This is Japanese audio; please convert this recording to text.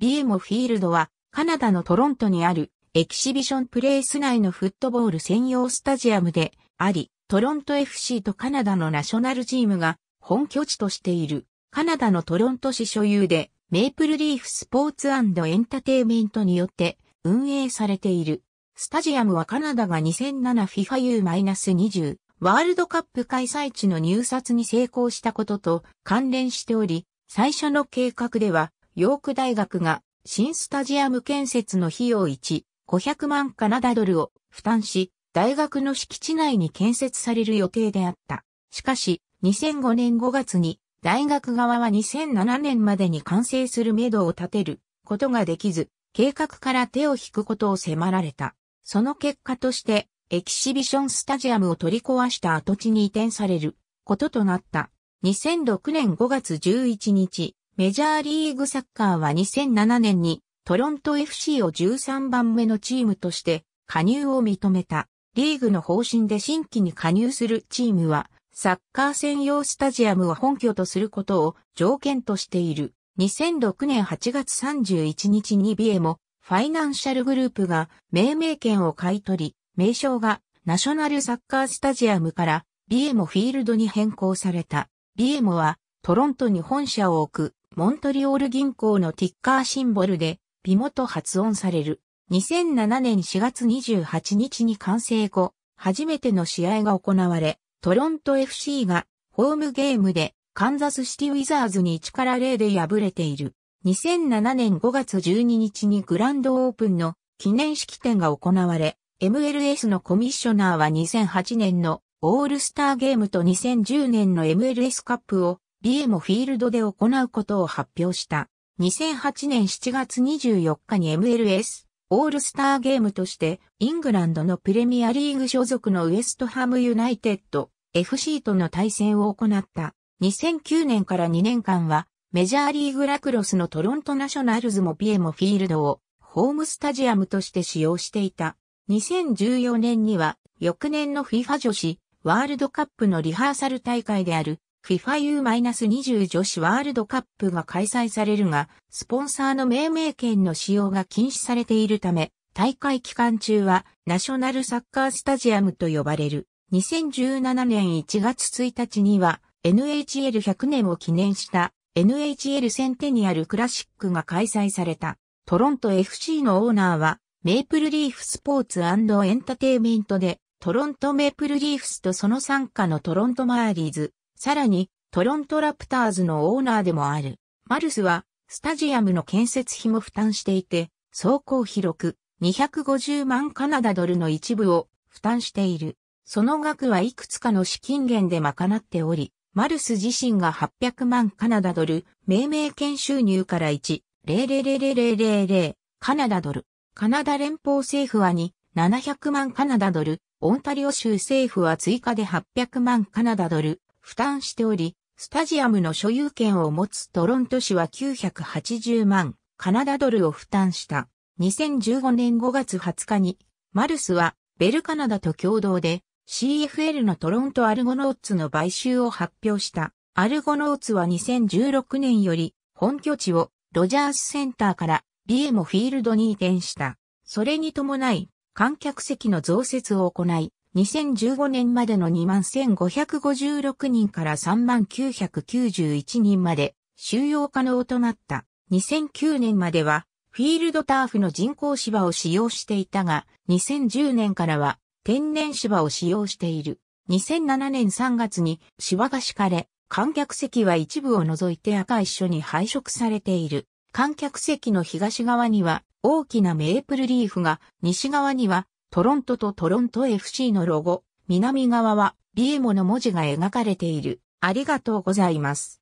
ビエモフィールドはカナダのトロントにあるエキシビションプレイス内のフットボール専用スタジアムであり、トロント FC とカナダのナショナルチームが本拠地としているカナダのトロント市所有でメイプルリーフスポーツエンタテイメントによって運営されている。スタジアムはカナダが 2007FIFAU-20 ワールドカップ開催地の入札に成功したことと関連しており、最初の計画ではヨーク大学が新スタジアム建設の費用1、500万カナダドルを負担し、大学の敷地内に建設される予定であった。しかし、2005年5月に大学側は2007年までに完成する目どを立てることができず、計画から手を引くことを迫られた。その結果として、エキシビションスタジアムを取り壊した跡地に移転されることとなった。2006年5月11日、メジャーリーグサッカーは2007年にトロント FC を13番目のチームとして加入を認めた。リーグの方針で新規に加入するチームはサッカー専用スタジアムを本拠とすることを条件としている。2006年8月31日にビエモファイナンシャルグループが命名権を買い取り、名称がナショナルサッカースタジアムからビエモフィールドに変更された。ビエモはトロントに本社を置くモントリオール銀行のティッカーシンボルで、ピモと発音される。2007年4月28日に完成後、初めての試合が行われ、トロント FC がホームゲームでカンザスシティウィザーズに1から0で敗れている。2007年5月12日にグランドオープンの記念式典が行われ、MLS のコミッショナーは2008年のオールスターゲームと2010年の MLS カップをリエモフィールドで行うことを発表した。2008年7月24日に MLS オールスターゲームとしてイングランドのプレミアリーグ所属のウエストハムユナイテッド FC との対戦を行った。2009年から2年間はメジャーリーグラクロスのトロントナショナルズもビエモフィールドをホームスタジアムとして使用していた。2014年には翌年の FIFA 女子ワールドカップのリハーサル大会である FIFAU-20 女子ワールドカップが開催されるが、スポンサーの命名権の使用が禁止されているため、大会期間中はナショナルサッカースタジアムと呼ばれる。2017年1月1日には NHL100 年を記念した NHL センテニアルクラシックが開催された。トロント FC のオーナーは、メイプルリーフスポーツエンターテイメントで、トロントメープルリーフスとその参加のトロントマーリーズ、さらに、トロントラプターズのオーナーでもある。マルスは、スタジアムの建設費も負担していて、総工広く、250万カナダドルの一部を負担している。その額はいくつかの資金源で賄っており、マルス自身が800万カナダドル、命名権収入から1、0 0 0 0 0 0カナダドル。カナダ連邦政府は2、700万カナダドル。オンタリオ州政府は追加で800万カナダドル。負担しており、スタジアムの所有権を持つトロント市は980万カナダドルを負担した。2015年5月20日に、マルスはベルカナダと共同で CFL のトロントアルゴノーツの買収を発表した。アルゴノーツは2016年より本拠地をロジャースセンターからリエモフィールドに移転した。それに伴い観客席の増設を行い、2015年までの21,556人から39,991人まで収容可能となった。2009年まではフィールドターフの人工芝を使用していたが、2010年からは天然芝を使用している。2007年3月に芝が敷かれ、観客席は一部を除いて赤一緒に配色されている。観客席の東側には大きなメープルリーフが、西側にはトロントとトロント FC のロゴ、南側は、リエモの文字が描かれている。ありがとうございます。